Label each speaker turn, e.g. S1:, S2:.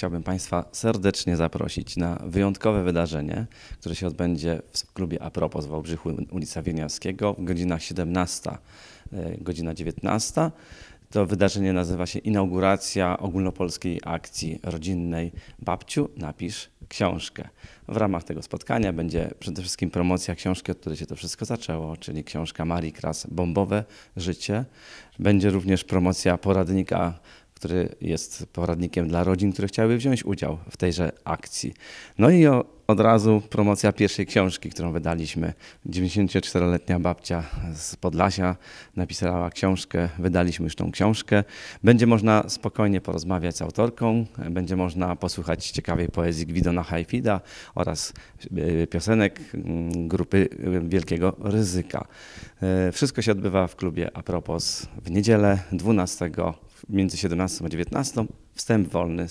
S1: Chciałbym Państwa serdecznie zaprosić na wyjątkowe wydarzenie, które się odbędzie w klubie Apropos w Wałbrzychu ulica Wieniawskiego w godzinach 17, godzina 19. E, to wydarzenie nazywa się Inauguracja ogólnopolskiej akcji rodzinnej Babciu napisz książkę. W ramach tego spotkania będzie przede wszystkim promocja książki, od której się to wszystko zaczęło, czyli książka Marii Kras Bombowe życie. Będzie również promocja poradnika który jest poradnikiem dla rodzin, które chciałyby wziąć udział w tejże akcji. No i o, od razu promocja pierwszej książki, którą wydaliśmy. 94-letnia babcia z Podlasia napisała książkę, wydaliśmy już tą książkę. Będzie można spokojnie porozmawiać z autorką, będzie można posłuchać ciekawej poezji Gwidona Hajfida oraz y, piosenek mm, grupy y, Wielkiego Ryzyka. Y, wszystko się odbywa w klubie Apropos w niedzielę 12 między 17 a 19, wstęp wolny.